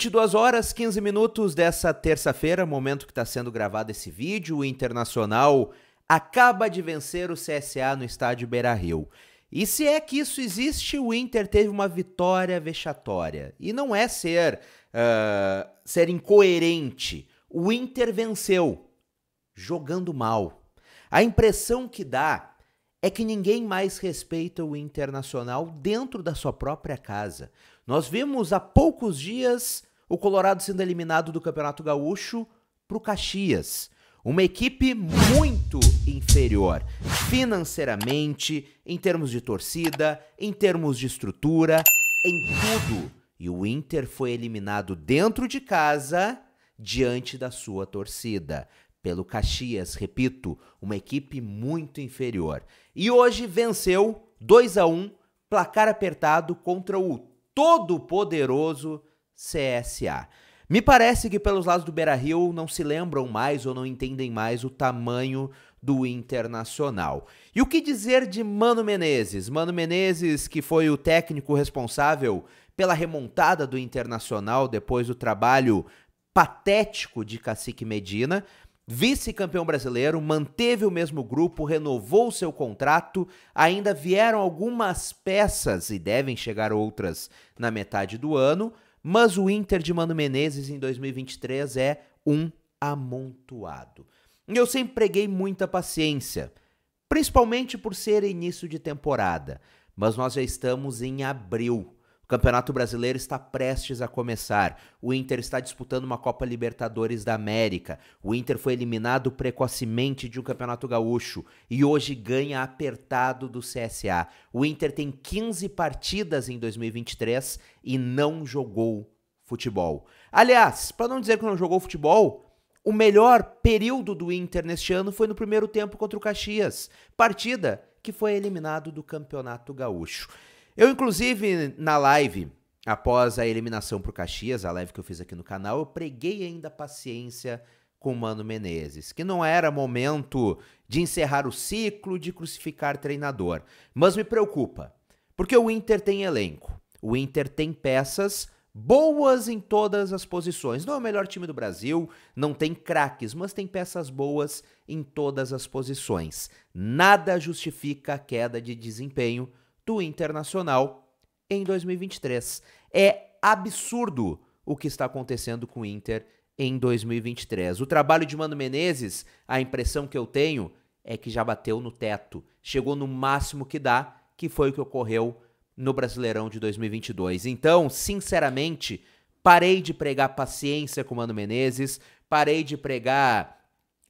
22 horas 15 minutos dessa terça-feira, momento que está sendo gravado esse vídeo, o Internacional acaba de vencer o CSA no estádio Beira-Rio. E se é que isso existe, o Inter teve uma vitória vexatória. E não é ser uh, ser incoerente. O Inter venceu jogando mal. A impressão que dá é que ninguém mais respeita o Internacional dentro da sua própria casa. Nós vimos há poucos dias o Colorado sendo eliminado do Campeonato Gaúcho para o Caxias. Uma equipe muito inferior financeiramente, em termos de torcida, em termos de estrutura, em tudo. E o Inter foi eliminado dentro de casa diante da sua torcida. Pelo Caxias, repito, uma equipe muito inferior. E hoje venceu 2 a 1, placar apertado contra o todo poderoso CSA. Me parece que pelos lados do Beira Rio não se lembram mais ou não entendem mais o tamanho do Internacional. E o que dizer de Mano Menezes? Mano Menezes, que foi o técnico responsável pela remontada do Internacional depois do trabalho patético de Cacique Medina, vice-campeão brasileiro, manteve o mesmo grupo, renovou seu contrato, ainda vieram algumas peças e devem chegar outras na metade do ano mas o Inter de Mano Menezes em 2023 é um amontoado. Eu sempre preguei muita paciência, principalmente por ser início de temporada, mas nós já estamos em abril. Campeonato Brasileiro está prestes a começar. O Inter está disputando uma Copa Libertadores da América. O Inter foi eliminado precocemente de um Campeonato Gaúcho e hoje ganha apertado do CSA. O Inter tem 15 partidas em 2023 e não jogou futebol. Aliás, para não dizer que não jogou futebol, o melhor período do Inter neste ano foi no primeiro tempo contra o Caxias, partida que foi eliminado do Campeonato Gaúcho. Eu, inclusive, na live, após a eliminação pro Caxias, a live que eu fiz aqui no canal, eu preguei ainda paciência com Mano Menezes, que não era momento de encerrar o ciclo, de crucificar treinador. Mas me preocupa, porque o Inter tem elenco, o Inter tem peças boas em todas as posições. Não é o melhor time do Brasil, não tem craques, mas tem peças boas em todas as posições. Nada justifica a queda de desempenho do Internacional em 2023. É absurdo o que está acontecendo com o Inter em 2023. O trabalho de Mano Menezes, a impressão que eu tenho é que já bateu no teto, chegou no máximo que dá, que foi o que ocorreu no Brasileirão de 2022. Então, sinceramente, parei de pregar paciência com Mano Menezes, parei de pregar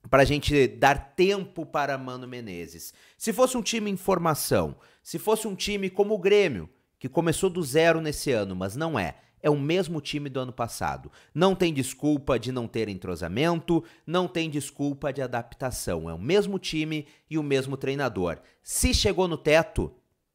para a gente dar tempo para Mano Menezes. Se fosse um time em formação, se fosse um time como o Grêmio, que começou do zero nesse ano, mas não é. É o mesmo time do ano passado. Não tem desculpa de não ter entrosamento, não tem desculpa de adaptação. É o mesmo time e o mesmo treinador. Se chegou no teto,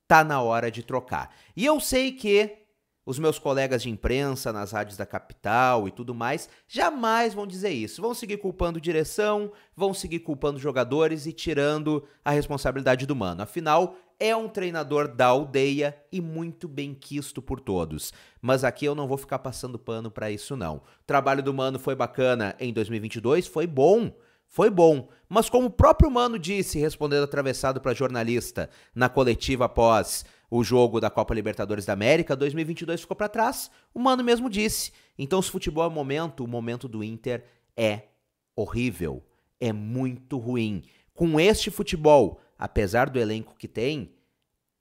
tá na hora de trocar. E eu sei que os meus colegas de imprensa nas rádios da capital e tudo mais jamais vão dizer isso. Vão seguir culpando direção, vão seguir culpando jogadores e tirando a responsabilidade do mano. Afinal, é um treinador da aldeia e muito bem quisto por todos. Mas aqui eu não vou ficar passando pano para isso não. O trabalho do Mano foi bacana em 2022, foi bom. Foi bom, mas como o próprio Mano disse, respondendo atravessado para jornalista na coletiva após o jogo da Copa Libertadores da América, 2022 ficou para trás. O Mano mesmo disse. Então, se futebol é momento, o momento do Inter é horrível, é muito ruim. Com este futebol, apesar do elenco que tem,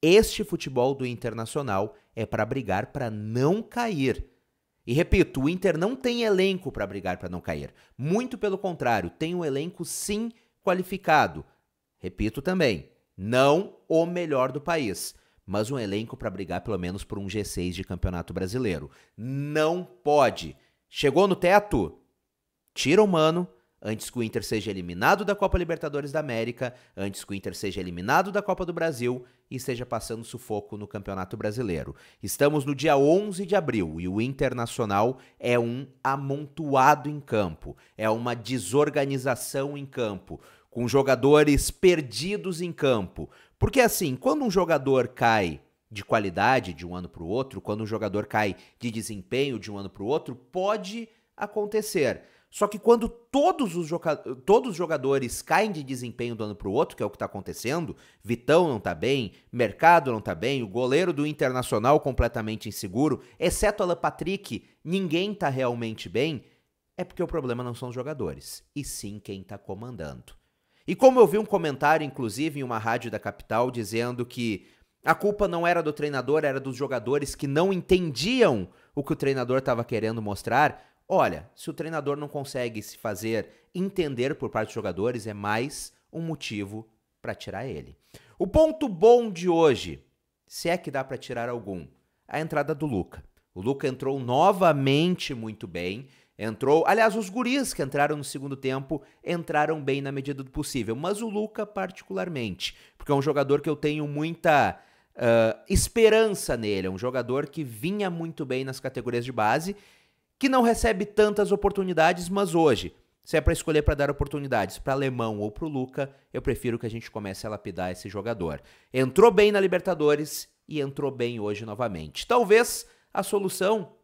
este futebol do Internacional é para brigar para não cair. E repito, o Inter não tem elenco para brigar para não cair. Muito pelo contrário, tem um elenco sim qualificado. Repito também, não o melhor do país, mas um elenco para brigar pelo menos por um G6 de Campeonato Brasileiro. Não pode. Chegou no teto? Tira o mano, antes que o Inter seja eliminado da Copa Libertadores da América, antes que o Inter seja eliminado da Copa do Brasil e esteja passando sufoco no Campeonato Brasileiro. Estamos no dia 11 de abril e o Internacional é um amontoado em campo, é uma desorganização em campo, com jogadores perdidos em campo. Porque assim, quando um jogador cai de qualidade de um ano para o outro, quando um jogador cai de desempenho de um ano para o outro, pode acontecer só que quando todos os, todos os jogadores caem de desempenho de um ano para o outro, que é o que está acontecendo, Vitão não está bem, Mercado não está bem, o goleiro do Internacional completamente inseguro, exceto Alan Patrick, ninguém está realmente bem, é porque o problema não são os jogadores, e sim quem está comandando. E como eu vi um comentário, inclusive, em uma rádio da capital, dizendo que a culpa não era do treinador, era dos jogadores que não entendiam o que o treinador estava querendo mostrar, Olha, se o treinador não consegue se fazer entender por parte dos jogadores, é mais um motivo para tirar ele. O ponto bom de hoje, se é que dá para tirar algum, a entrada do Luca. O Luca entrou novamente muito bem. Entrou, aliás, os guris que entraram no segundo tempo entraram bem na medida do possível, mas o Luca particularmente, porque é um jogador que eu tenho muita uh, esperança nele, é um jogador que vinha muito bem nas categorias de base que não recebe tantas oportunidades, mas hoje, se é para escolher para dar oportunidades para Alemão ou para o Luca, eu prefiro que a gente comece a lapidar esse jogador. Entrou bem na Libertadores e entrou bem hoje novamente. Talvez a solução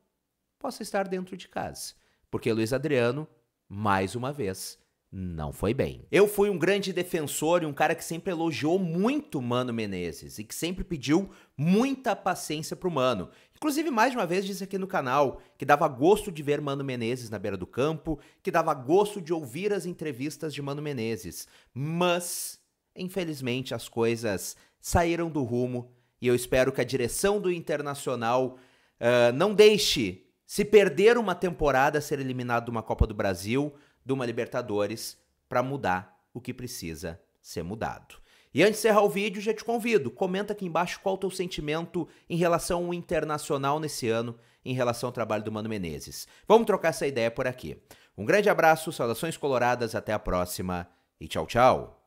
possa estar dentro de casa, porque Luiz Adriano, mais uma vez, não foi bem. Eu fui um grande defensor e um cara que sempre elogiou muito Mano Menezes e que sempre pediu muita paciência pro Mano. Inclusive, mais de uma vez disse aqui no canal que dava gosto de ver Mano Menezes na beira do campo, que dava gosto de ouvir as entrevistas de Mano Menezes. Mas, infelizmente, as coisas saíram do rumo e eu espero que a direção do Internacional uh, não deixe se perder uma temporada ser eliminado de uma Copa do Brasil de uma Libertadores para mudar o que precisa ser mudado. E antes de encerrar o vídeo, já te convido, comenta aqui embaixo qual o teu sentimento em relação ao internacional nesse ano, em relação ao trabalho do Mano Menezes. Vamos trocar essa ideia por aqui. Um grande abraço, saudações coloradas, até a próxima e tchau, tchau!